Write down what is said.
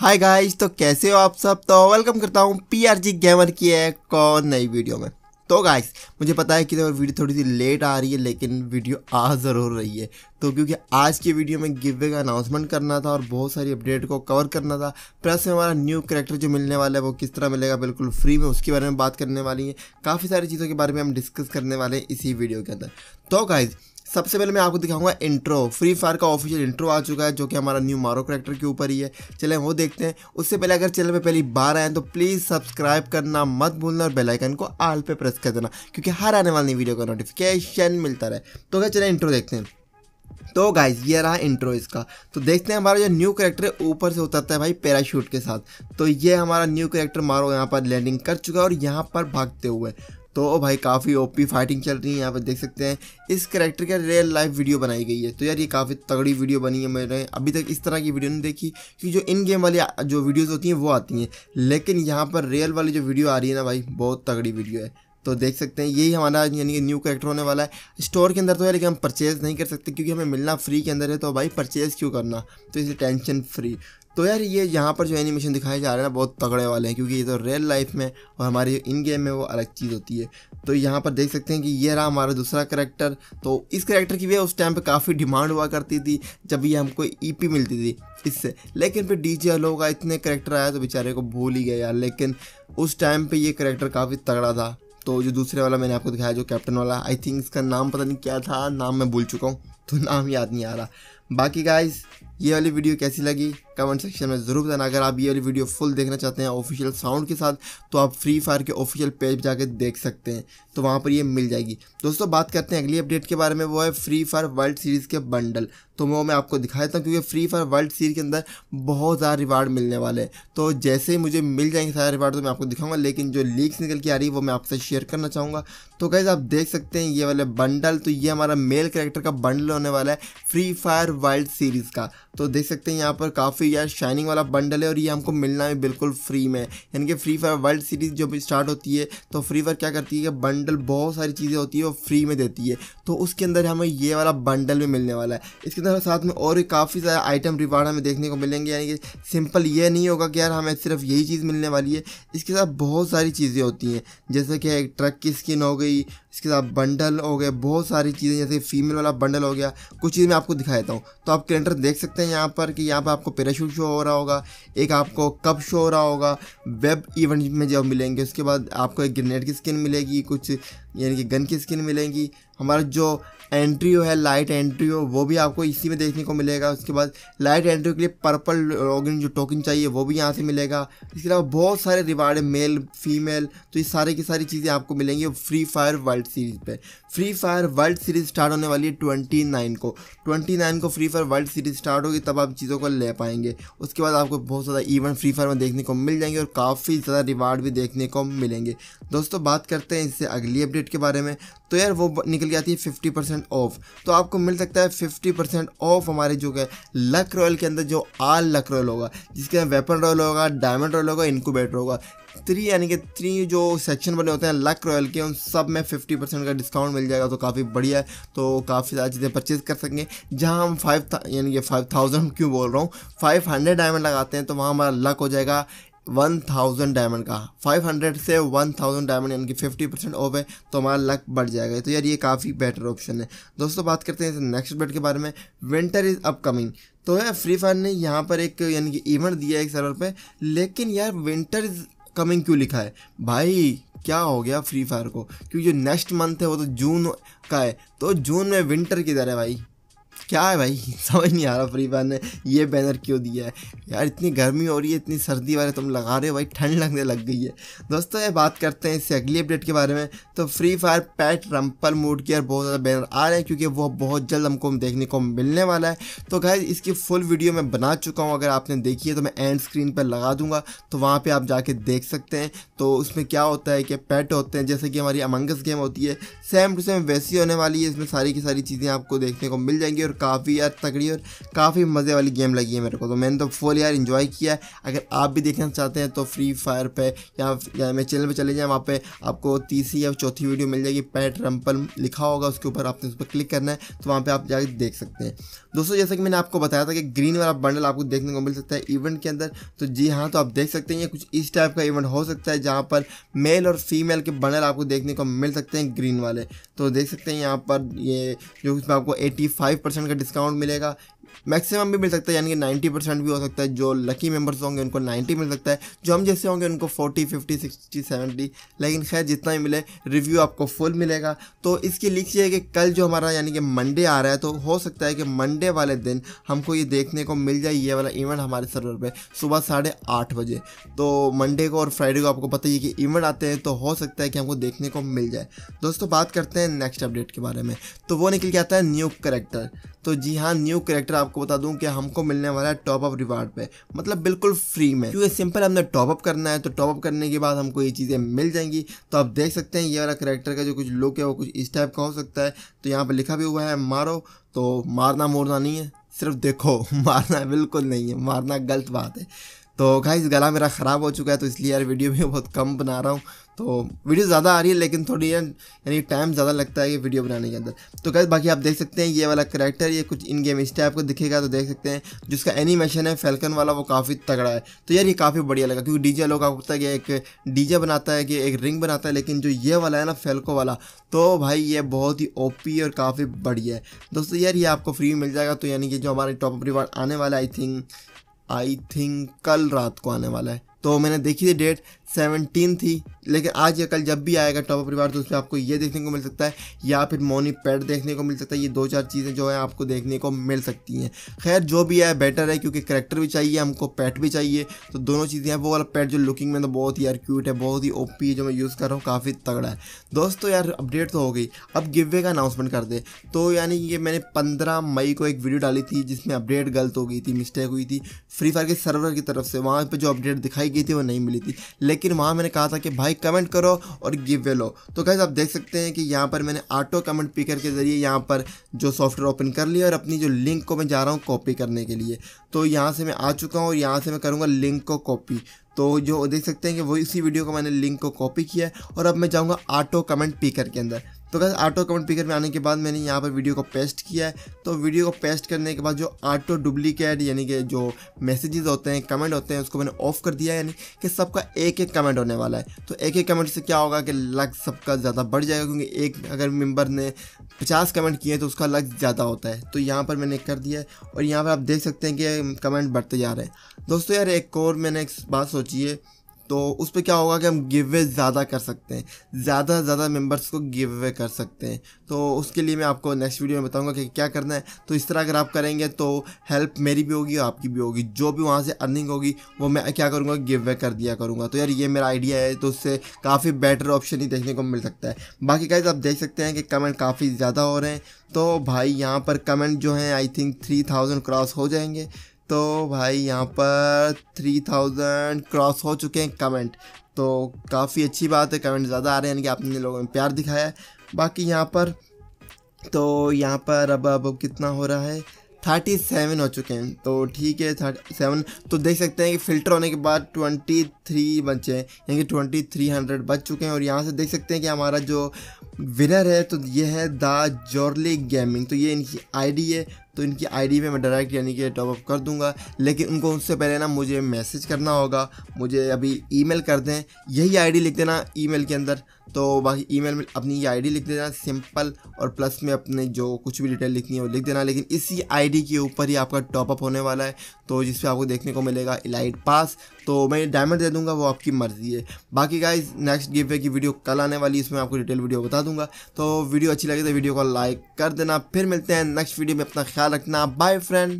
hi guys तो कैसे हो आप सब तो वेलकम करता हूँ पीआरजी गेमर की एक और नई वीडियो में तो गाइस मुझे पता है कि तो वीडियो थोड़ी सी लेट आ रही है लेकिन वीडियो आ ज़रूर रही है तो क्योंकि आज की वीडियो में गिवे का अनाउंसमेंट करना था और बहुत सारी अपडेट को कवर करना था प्लस में हमारा न्यू करेक्टर जो मिलने वाला है वो किस तरह मिलेगा बिल्कुल फ्री में उसके बारे में बात करने वाली है काफ़ी सारी चीज़ों के बारे में हम डिस्कस करने वाले हैं इसी वीडियो के अंदर तो गाइज़ सबसे पहले मैं आपको दिखाऊंगा इंट्रो फ्री फायर का ऑफिशियल इंट्रो आ चुका है जो कि हमारा न्यू मारो करेक्टर के ऊपर ही है चले वो देखते हैं उससे पहले अगर चैनल पे पहली बार आए तो प्लीज़ सब्सक्राइब करना मत भूलना और बेलाइकन को आल पे प्रेस कर देना क्योंकि हर आने वाली वीडियो का नोटिफिकेशन मिलता रहे तो अगर चले इंट्रो देखते हैं तो गाइज ये रहा इंट्रो इसका तो देखते हैं हमारा जो न्यू करेक्टर है ऊपर से उतरता है भाई पैराशूट के साथ तो ये हमारा न्यू करेक्टर मारो यहाँ पर लैंडिंग कर चुका है और यहाँ पर भागते हुए तो भाई काफ़ी ओपी फाइटिंग चल रही है यहाँ पर देख सकते हैं इस करेक्टर का रियल लाइफ वीडियो बनाई गई है तो यार ये काफ़ी तगड़ी वीडियो बनी है मैंने अभी तक इस तरह की वीडियो नहीं देखी कि जो इन गेम वाली जो वीडियोज़ होती हैं वो आती हैं लेकिन यहाँ पर रियल वाली जो वीडियो आ रही है ना भाई बहुत तगड़ी वीडियो है तो देख सकते हैं यही हमारा यानी कि न्यू करेक्टर होने वाला है स्टोर के अंदर तो है लेकिन हम परचेज़ नहीं कर सकते क्योंकि हमें मिलना फ्री के अंदर है तो भाई परचेज़ क्यों करना तो इसलिए टेंशन फ्री तो यार ये यहाँ पर जो एनिमेशन दिखाए जा रहे हैं बहुत तगड़े वाले हैं क्योंकि ये तो रियल लाइफ में और हमारी इन गेम में वो अलग चीज़ होती है तो यहाँ पर देख सकते हैं कि ये रहा हमारा दूसरा करेक्टर तो इस करेक्टर की भी उस टाइम पे काफ़ी डिमांड हुआ करती थी जब ये हमको ईपी e मिलती थी इससे लेकिन फिर डी जी का इतने करेक्टर आया तो बेचारे को भूल ही गया यार लेकिन उस टाइम पर ये करेक्टर काफ़ी तगड़ा था तो जो दूसरे वाला मैंने आपको दिखाया जो कैप्टन वाला आई थिंक इसका नाम पता नहीं क्या था नाम मैं भूल चुका हूँ तो नाम याद नहीं आ रहा बाकी गाइज ये वाली वीडियो कैसी लगी कमेंट सेक्शन में ज़रूर बताना अगर आप ये वाली वीडियो फुल देखना चाहते हैं ऑफिशियल साउंड के साथ तो आप फ्री फायर के ऑफिशियल पेज पर जाकर देख सकते हैं तो वहाँ पर ये मिल जाएगी दोस्तों बात करते हैं अगली अपडेट के बारे में वो है फ्री फायर वर्ल्ड सीरीज़ के बंडल तो वो मैं आपको दिखा देता हूँ क्योंकि फ्री फायर वर्ल्ड सीरीज के अंदर बहुत ज़्यादा रिवार्ड मिलने वाले हैं तो जैसे ही मुझे मिल जाएंगे सारे रिवार्ड तो मैं आपको दिखाऊंगा लेकिन जो लीक्स निकल के आ रही है वो मैं आपसे शेयर करना चाहूँगा तो गैस आप देख सकते हैं ये वाले बंडल तो ये हमारा मेल करेक्टर का बंडल होने वाला है फ्री फायर वर्ल्ड सीरीज़ का तो देख सकते हैं यहाँ पर काफ़ी यार शाइनिंग वाला बंडल है और ये हमको मिलना है बिल्कुल फ्री में यानी कि फ्री फायर वर्ल्ड सीरीज़ जब स्टार्ट होती है तो फ्री फायर क्या करती है कि बंडल बहुत सारी चीज़ें होती है और फ्री में देती है तो उसके अंदर हमें ये वाला बंडल भी मिलने वाला है इसके अंदर साथ में और काफ़ी सारे आइटम रिवार्ड हमें देखने को मिलेंगे यानी कि सिंपल ये नहीं होगा कि यार हमें सिर्फ यही चीज़ मिलने वाली है इसके साथ बहुत सारी चीज़ें होती हैं जैसे कि एक ट्रक की स्किन हो गई इसके साथ बंडल हो गए बहुत सारी चीज़ें जैसे फीमेल वाला बंडल हो गया कुछ चीज़ मैं आपको दिखा देता हूँ तो आप कैलेंडर देख सकते हैं यहाँ पर कि यहाँ पर आपको पेरा इशू शो हो रहा होगा एक आपको कप शो हो रहा होगा वेब इवेंट में जब मिलेंगे उसके बाद आपको एक ग्रेनेड की स्किन मिलेगी कुछ यानी कि गन की स्किन मिलेंगी हमारा जो एंट्री हो है लाइट एंट्री हो वो भी आपको इसी में देखने को मिलेगा उसके बाद लाइट एंट्री के लिए पर्पल लॉगिन जो टोकन चाहिए वो भी यहाँ से मिलेगा इसके अलावा बहुत सारे रिवार्ड है मेल फीमेल तो ये सारे की सारी चीज़ें आपको मिलेंगी फ्री फायर वर्ल्ड सीरीज़ पे free fire world series start होने वाली है ट्वेंटी नाइन को ट्वेंटी नाइन को free fire world series start होगी तब आप चीज़ों को ले पाएंगे उसके बाद आपको बहुत ज़्यादा इवेंट फ्री फायर में देखने को मिल जाएंगे और काफ़ी ज़्यादा रिवार्ड भी देखने को मिलेंगे दोस्तों बात करते हैं इससे अगली अपडेट डेट के बारे में तो यार वो निकल के आती है फिफ्टी परसेंट ऑफ तो आपको मिल सकता है फिफ्टी परसेंट ऑफ हमारे जो है लक रॉयल के अंदर जो आल लक रॉयल होगा जिसके अंदर वेपन रॉयल होगा डायमंड रॉयल होगा इनक्यूबेटर होगा थ्री यानी कि थ्री जो सेक्शन वाले होते हैं लक रॉयल के उन सब में फिफ्टी परसेंट का डिस्काउंट मिल जाएगा तो काफ़ी बढ़िया है तो काफ़ी सारी चीज़ें परचेज़ कर सकेंगे जहाँ हम फाइव यानी कि फाइव थाउजेंड क्यों बोल रहा हूँ फाइव हंड्रेड डायमंड लगाते हैं तो वहाँ हमारा लक हो जाएगा वन थाउजेंड डायमंड का फाइव हंड्रेड से वन थाउजेंड डायमंड यानी कि फिफ्टी परसेंट ऑफ है तो हमारा लक बढ़ जाएगा तो यार ये काफ़ी बेटर ऑप्शन है दोस्तों बात करते हैं नेक्स्ट बेट के बारे में विंटर इज़ अपकमिंग तो यार फ्री फायर ने यहाँ पर एक यानी कि इवेंट दिया है एक सर्वर पर लेकिन यार विंटर इज़ कमिंग क्यों लिखा है भाई क्या हो गया फ्री फायर को क्योंकि जो नेक्स्ट मंथ है वो तो जून का है तो जून में विंटर किधर है भाई क्या है भाई समझ नहीं आ रहा फ्री फायर ने ये बैनर क्यों दिया है यार इतनी गर्मी हो रही है इतनी सर्दी वाले तुम लगा रहे हो भाई ठंड लगने लग गई है दोस्तों ये बात करते हैं इससे अगली अपडेट के बारे में तो free fire pet rumble mode के यार बहुत ज़्यादा बैनर आ रहे हैं क्योंकि वो बहुत जल्द हमको देखने को मिलने वाला है तो गाय इसकी फुल वीडियो मैं बना चुका हूँ अगर आपने देखी है तो मैं एंड स्क्रीन पर लगा दूंगा तो वहाँ पर आप जाके देख सकते हैं तो उसमें क्या होता है कि पैट होते हैं जैसे कि हमारी अमंगस गेम होती है सेम टू सेम वैसी होने वाली है इसमें सारी की सारी चीज़ें आपको देखने को मिल जाएंगी और काफ़ी यार तगड़ी और काफ़ी मज़े वाली गेम लगी है मेरे को तो मैंने तो फुल यार इन्जॉय किया है अगर आप भी देखना चाहते हैं तो फ्री फायर पे या, या मेरे चैनल पे चले जाएँ वहाँ पे आपको तीसरी या चौथी वीडियो मिल जाएगी पैट रंपल लिखा होगा उसके ऊपर आपने उस पर क्लिक करना है तो वहाँ पर आप जाकर देख सकते हैं दोस्तों जैसे कि मैंने आपको बताया था कि ग्रीन वाला बंडल आपको देखने को मिल सकता है इवेंट के अंदर तो जी हाँ तो आप देख सकते हैं ये कुछ इस टाइप का इवेंट हो सकता है जहाँ पर मेल और फीमेल के बंडल आपको देखने को मिल सकते हैं ग्रीन वाले तो देख सकते हैं यहाँ पर ये जो उसमें आपको एटी फाइव परसेंट परसेंट का डिस्काउंट मिलेगा मैक्सिमम भी मिल सकता है यानी कि नाइन्टी परसेंट भी हो सकता है जो लकी मेंबर्स होंगे उनको नाइन्टी मिल सकता है जो हम जैसे होंगे उनको फोर्टी फिफ्टी सिक्सटी सेवेंटी लेकिन खैर जितना भी मिले रिव्यू आपको फुल मिलेगा तो इसकी लिख ये है कि कल जो हमारा यानी कि मंडे आ रहा है तो हो सकता है कि मंडे वाले दिन हमको ये देखने को मिल जाए ये वाला इवेंट हमारे सर्वर पर सुबह साढ़े आठ बजे तो मंडे को और फ्राइडे को आपको पता ही कि इवेंट आते हैं तो हो सकता है कि हमको देखने को मिल जाए दोस्तों बात करते हैं नेक्स्ट अपडेट के बारे में तो वो निकल के आता है न्यू करेक्टर तो जी हाँ न्यू करेक्टर आपको बता दूं कि हमको मिलने वाला है टॉप अप रिवार्ड पे मतलब बिल्कुल फ्री में क्योंकि सिंपल हमने टॉप अप करना है तो टॉप अप करने के बाद हमको ये चीज़ें मिल जाएंगी तो आप देख सकते हैं ये वाला करेक्टर का जो कुछ लुक है वो कुछ इस टाइप का हो सकता है तो यहाँ पर लिखा भी हुआ है मारो तो मारना मोरना नहीं है सिर्फ देखो मारना बिल्कुल नहीं है मारना गलत बात है तो गाइस गला मेरा ख़राब हो चुका है तो इसलिए यार वीडियो भी बहुत कम बना रहा हूँ तो वीडियो ज़्यादा आ रही है लेकिन थोड़ी यानी टाइम ज़्यादा लगता है ये वीडियो बनाने के अंदर तो गाइस बाकी आप देख सकते हैं ये वाला करेक्टर ये कुछ इन गेम इस टाइप को दिखेगा तो देख सकते हैं जिसका एनिमेशन है फैल्कन वाला वो काफ़ी तगड़ा है तो यार ये काफ़ी बढ़िया लगा क्योंकि डीजे लोग आपको पता है कि एक डीजे बनाता है कि एक रिंग बनाता है लेकिन जो ये वाला है ना फेल्को वाला तो भाई ये बहुत ही ओपी और काफ़ी बढ़िया है दोस्तों यार ये आपको फ्री मिल जाएगा तो यानी कि जो हमारे टॉप अप रिवार्ड आने वाला आई थिंक आई थिंक कल रात को आने वाला है तो मैंने देखी थी डेट सेवनटीन थी लेकिन आज या कल जब भी आएगा टॉप परिवार तो उसमें आपको ये देखने को मिल सकता है या फिर मोनी पैड देखने को मिल सकता है ये दो चार चीज़ें जो है आपको देखने को मिल सकती हैं खैर जो भी है बेटर है क्योंकि करेक्टर भी चाहिए हमको पैट भी चाहिए तो दोनों चीज़ें हैं वो वाला पैट जो लुकिंग में तो बहुत ही यार क्यूट है बहुत ही ओपी है जो मैं यूज़ कर रहा हूँ काफ़ी तगड़ा है दोस्तों यार अपडेट तो हो गई अब गिवे का अनाउंसमेंट कर दे तो यानी ये मैंने पंद्रह मई को एक वीडियो डाली थी जिसमें अपडेट गलत हो गई थी मिस्टेक हुई थी फ्री फायर के सर्वर की तरफ से वहाँ पर जो अपडेट दिखाई गई थी वो नहीं मिली थी लेकिन लेकिन वहाँ मैंने कहा था कि भाई कमेंट करो और गिव वे लो तो कैसे आप देख सकते हैं कि यहाँ पर मैंने ऑटो कमेंट पिकर के ज़रिए यहाँ पर जो सॉफ्टवेयर ओपन कर लिया और अपनी जो लिंक को मैं जा रहा हूँ कॉपी करने के लिए तो यहाँ से मैं आ चुका हूँ और यहाँ से मैं करूँगा लिंक को कॉपी तो जो देख सकते हैं कि वो इसी वीडियो को मैंने लिंक को कॉपी किया है और अब मैं जाऊँगा ऑटो कमेंट पिकर के अंदर तो अगर ऑटो कमेंट पिकर में आने के बाद मैंने यहाँ पर वीडियो को पेस्ट किया है तो वीडियो को पेस्ट करने के बाद जो ऑटो डुप्लीकेट यानी कि जो मैसेजेस होते हैं कमेंट होते हैं उसको मैंने ऑफ कर दिया है यानी कि सबका एक एक कमेंट होने वाला है तो एक एक कमेंट से क्या होगा कि लग सबका ज़्यादा बढ़ जाएगा क्योंकि एक अगर मेम्बर ने पचास कमेंट किए तो उसका लग ज़्यादा होता है तो यहाँ पर मैंने कर दिया है और यहाँ पर आप देख सकते हैं कि कमेंट बढ़ते जा रहे हैं दोस्तों यार एक और मैंने एक बात सोची है तो उस पर क्या होगा कि हम गिव अवे ज़्यादा कर सकते हैं ज़्यादा से ज़्यादा मेम्बर्स को गिव अवे कर सकते हैं तो उसके लिए मैं आपको नेक्स्ट वीडियो में बताऊँगा कि क्या करना है तो इस तरह अगर आप करेंगे तो हेल्प मेरी भी होगी और आपकी भी होगी जो भी वहाँ से अर्निंग होगी वो मैं क्या करूँगा गिव अवे कर दिया करूँगा तो यार ये मेरा आइडिया है तो उससे काफ़ी बेटर ऑप्शन ही देखने को मिल सकता है बाकी कहीं आप देख सकते हैं कि कमेंट काफ़ी ज़्यादा हो रहे हैं तो भाई यहाँ पर कमेंट जो हैं I think three thousand cross हो जाएंगे तो भाई यहाँ पर थ्री थाउजेंड क्रॉस हो चुके हैं कमेंट तो काफ़ी अच्छी बात है कमेंट ज़्यादा आ रहे हैं यानी कि आपने लोगों में प्यार दिखाया है बाकी यहाँ पर तो यहाँ पर अब अब कितना हो रहा है थर्टी सेवन हो चुके हैं तो ठीक है थर्टी सेवन तो देख सकते हैं कि फ़िल्टर होने के बाद ट्वेंटी थ्री बचे हैं यानी कि ट्वेंटी थ्री हंड्रेड बच चुके हैं और यहाँ से देख सकते हैं कि हमारा जो विनर है तो ये है द जॉर्ली गेमिंग तो ये इनकी आईडी है तो इनकी आईडी पे मैं डायरेक्ट यानी कि टॉपअप कर दूंगा लेकिन उनको उससे पहले ना मुझे मैसेज करना होगा मुझे अभी ईमेल कर दें यही आईडी लिख देना ईमेल के अंदर तो बाकी ईमेल में अपनी ये आईडी लिख देना सिंपल और प्लस में अपने जो कुछ भी डिटेल लिखनी है वो लिख देना लेकिन इसी आईडी के ऊपर ही आपका टॉपअप होने वाला है तो जिस पे आपको देखने को मिलेगा इलाइट पास तो मैं डायमंड दे दूंगा वो आपकी मर्ज़ी है बाकी गाइज नेक्स्ट गिफ्ट की वीडियो कल आने वाली इसमें आपको डिटेल वीडियो बता दूंगा तो वीडियो अच्छी लगे तो वीडियो को लाइक कर देना फिर मिलते हैं नेक्स्ट वीडियो में अपना ख्याल रखना बाय फ्रेंड